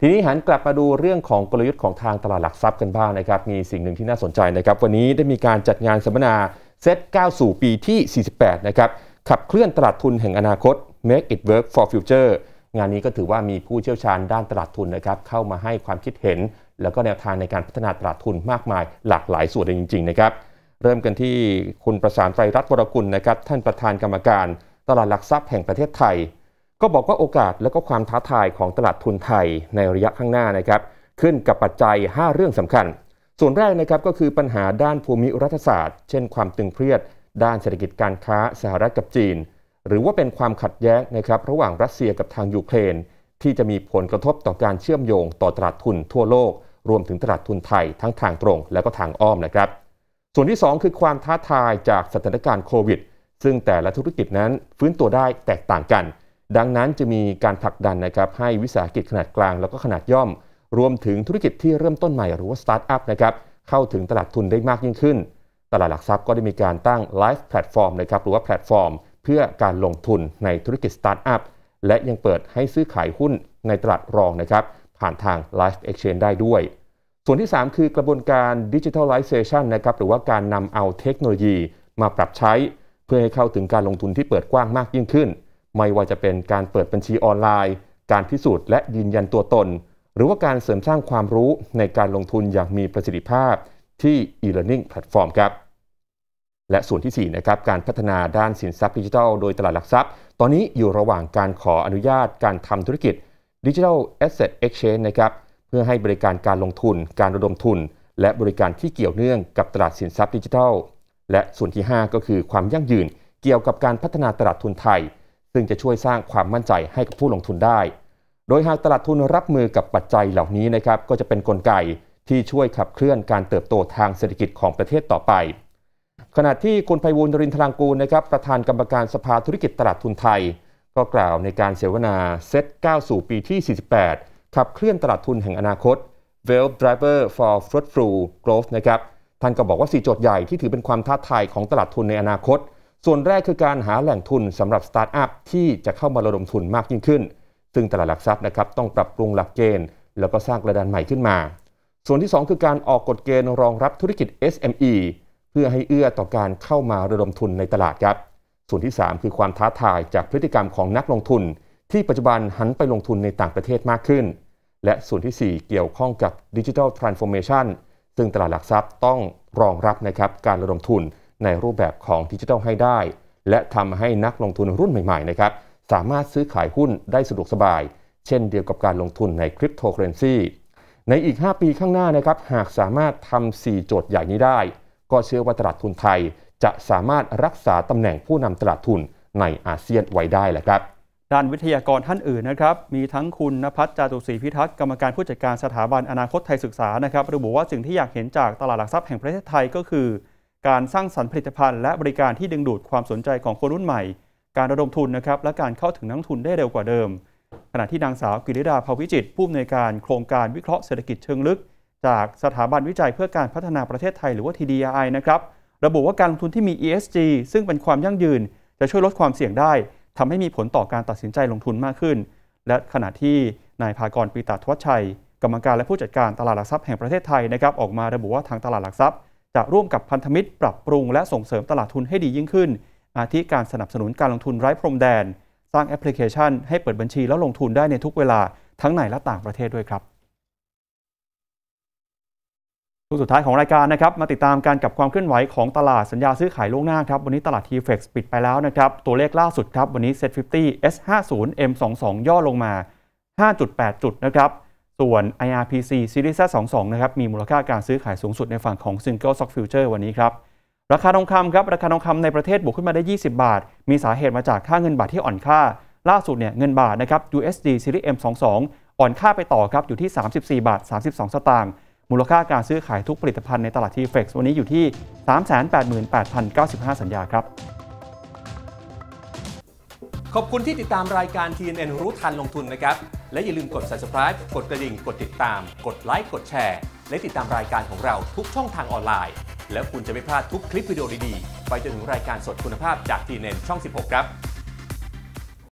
ทีนี้หันกลับมาดูเรื่องของกลยุทธ์ของทางตลาดหลักทรัพย์กันบ้างนะครับมีสิ่งหนึ่งที่น่าสนใจนะครับวันนี้ได้มีการจัดงานสัมมนาเซตก้าสู่ปีที่ 48นะครับขับเคลื่อนตลาดทุนแห่งอนาคต Make it work for future งานนี้ก็ถือว่ามีผู้เชี่ยวชาญด้านตลาดทุนนะครับเข้ามาให้ความคิดเห็น แล้วก็แนวทางในการพัฒนาตลาดทุนมากมายหลากหลายส่วนเลยจริงๆนะครับเริ่มกันที่คุณประสานไตรรัตน์วรกุลนะครับ ท่านประธานกรรมการ ตลาดหลักทรัพย์แห่งประเทศไทยก็บอกว่าโอกาสและก็ความท้าทายของตลาดทุนไทยในระยะข้างหน้านะครับขึ้นกับปัจจัย 5 เรื่องสำคัญ ส่วนแรกนะครับก็คือปัญหาด้านภูมิรัฐศาสตร์เช่นความตึงเครียด ด้านเศรษฐกิจการค้าสหรัฐกับจีน หรือว่าเป็นความขัดแย้งนะครับระหว่างรัสเซียกับทางยูเครน ที่จะมีผลกระทบต่อการเชื่อมโยง ต่อตลาดทุนทั่วโลก รวมถึงตลาดทุนไทยทั้งทางตรงและก็ทางอ้อมนะครับ ส่วนที่ 2 คือความท้าทายจากสถานการณ์โควิด ซึ่งแต่ละธุรกิจนั้นฟื้นตัวได้แตกต่างกันดังนั้นจะมีการผลักดันนะครับให้วิสาหกิจขนาดกลางแล้วก็ขนาดย่อม รวมถึงธุรกิจที่เริ่มต้นใหม่หรือว่าสตาร์ทอัพนะครับเข้าถึงตลาดทุนได้มากยิ่งขึ้น ตลาดหลักทรัพย์ก็ได้มีการตั้งไลฟ์แพลตฟอร์มนะครับหรือว่าแพลตฟอร์มเพื่อการลงทุนในธุรกิจสตาร์ทอัพและยังเปิดให้ซื้อขายหุ้นในตลาดรองนะครับผ่านทางลฟ์เอ x c h ช n g นได้ด้วย ส่วนที่ 3 คือกระบวนการดิจิทัลไลเซชันนะครับหรือว่าการนำเอาเทคโนโลยีมาปรับใช้ เพื่อให้เข้าถึงการลงทุนที่เปิดกว้างมากยิ่งขึ้นไม่ว่าจะเป็นการเปิดบัญชีออนไลน์ การพิสูจน์และยืนยันตัวตน หรือว่าการเสริมสร้างความรู้ในการลงทุนอย่างมีประสิทธิภาพที่ e-learning platform ครับ และส่วนที่4นะครับ การพัฒนาด้านสินทรัพย์ดิจิทัลโดยตลาดหลักทรัพย์ ตอนนี้อยู่ระหว่างการขออนุญาตการทำธุรกิจ Digital Asset Exchange นะครับ เพื่อให้บริการการลงทุน การระดมทุน และบริการที่เกี่ยวเนื่องกับตลาดสินทรัพย์ดิจิทัล และส่วนที่ 5 ก็คือความยั่งยืนเกี่ยวกับการพัฒนาตลาดทุนไทยซึ่งจะช่วยสร้างความมั่นใจให้กับผู้ลงทุนได้ โดยหากตลาดทุนรับมือกับปัจจัยเหล่านี้นะครับก็จะเป็นนกลไกที่ช่วยขับเคลื่อนการเติบโตทางเศรษฐกิจของประเทศต่อไป ขณะที่คุณไพวูลนรินทรังกูลนะครับประธานกรรมการสภาธุรกิจตลาดทุนไทย ก็กล่าวในการเสวนาเซต้าสู่ปีที่ 48 ขับเคลื่อนตลาดทุนแห่งอนาคต v e a l t Driver for Fruitful Growth นะครับท่านก็บอกว่า 4 โจทย์ใหญ่ที่ถือเป็นความท้าทายของตลาดทุนในอนาคตส่วนแรกคือการหาแหล่งทุนสำหรับสตาร์ทอัพที่จะเข้ามาระดมทุนมากยิ่งขึ้น ซึ่งตลาดหลักทรัพย์นะครับต้องปรับปรุงหลักเกณฑ์แล้วก็สร้างกระดานใหม่ขึ้นมา ส่วนที่ 2 คือการออกกฎเกณฑ์รองรับธุรกิจ SME เพื่อให้เอื้อต่อการเข้ามาระดมทุนในตลาดครับส่วนที่ 3 คือความท้าทายจากพฤติกรรมของนักลงทุน ที่ปัจจุบันหันไปลงทุนในต่างประเทศมากขึ้น และส่วนที่ 4 เกี่ยวข้องกับดิจิทัลทรานส์ฟอร์เมชันซึ่งตลาดหลักทรัพย์ต้องรองรับนะครับการระดมทุนในรูปแบบของดิจิทัลให้ได้ และทำให้นักลงทุนรุ่นใหม่ๆนะครับสามารถซื้อขายหุ้นได้สะดวกสบาย เช่นเดียวกับการลงทุนในคริปโตเคอเรนซีในอีก 5 ปีข้างหน้านะครับหากสามารถทำ4โจทย์ใหญ่นี้ได้ ก็เชื่อว่าตลาดทุนไทย จะสามารถรักษาตำแหน่งผู้นำตลาดทุนในอาเซียนไว้ได้แหละครับด้านวิทยากรท่านอื่นนะครับมีทั้งคุณนภัสจาตุศรีพิทักษ์กรรมการผู้จัดการสถาบันอนาคตไทยศึกษานะครับระบุว่าสิ่งที่อยากเห็นจากตลาดหลักทรัพย์แห่งประเทศไทยก็คือการสร้างสรรค์ผลิตภัณฑ์และบริการที่ดึงดูดความสนใจของคนรุ่นใหม่ การระดมทุนนะครับ และการเข้าถึงนักทุนได้เร็วกว่าเดิม ขณะที่นางสาวกิริดาภาวิจิตผู้อำนวยการโครงการวิเคราะห์เศรษฐกิจเชิงลึก จากสถาบันวิจัยเพื่อการพัฒนาประเทศไทยหรือว่า TDI นะครับระบุว่าการลงทุนที่มี ESG ซึ่งเป็นความยั่งยืน จะช่วยลดความเสี่ยงได้ ทำให้มีผลต่อการตัดสินใจลงทุนมากขึ้น และขณะที่นายภากรปีตาทวัชชัย กรรมการและผู้จัดการตลาดหลักทรัพย์แห่งประเทศไทยนะครับออกมาระบุว่าทางตลาดหลักทรัพย์จะร่วมกับพันธมิตรปรับปรุงและส่งเสริมตลาดทุนให้ดียิ่งขึ้น อาทิการสนับสนุนการลงทุนไร้พรมแดน สร้างแอปพลิเคชันให้เปิดบัญชีแล้วลงทุนได้ในทุกเวลา ทั้งในและต่างประเทศด้วยครับทุกสุดท้ายของรายการนะครับมาติดตามการกับความเคลื่อนไหวของตลาดสัญญาซื้อขายล่วงหน้าครับวันนี้ตลาด t f e x ปิดไปแล้วนะครับตัวเลขล่าสุดครับ วันนี้เี้เอส S 50 M 22ย่อลงมา 5.8 จุดนะครับส่วน IRPC Series 2 2นะครับ มีมูลค่าการซื้อขายสูงสุดในฝั่งของ Single Stock Future วันนี้ครับราคาทองคำครับราคาทองคำในประเทศบวกขึ้นมาได้ 20 บาท มีสาเหตุมาจากค่าเงินบาทที่อ่อนค่า ล่าสุดเนี่ยเงินบาทนะครับ USD Series M22 อ่อนค่าไปต่อครับ อยู่ที่ 34 บาท 32 สตางค์ มูลค่าการซื้อขายทุกผลิตภัณฑ์ในตลาดทีเฟกซ์วันนี้อยู่ที่ 388,095 สัญญาครับ ขอบคุณที่ติดตามรายการ TNN รู้ทันลงทุนนะครับและอย่าลืมกด subscribe กดกระดิ่ง กดติดตาม กดไลค์ กดแชร์ และติดตามรายการของเราทุกช่องทางออนไลน์ แล้วคุณจะไม่พลาดทุกคลิปวิดีโอดีๆไปจนถึงรายการสดคุณภาพจากทีเน็ตช่อง 16 ครับ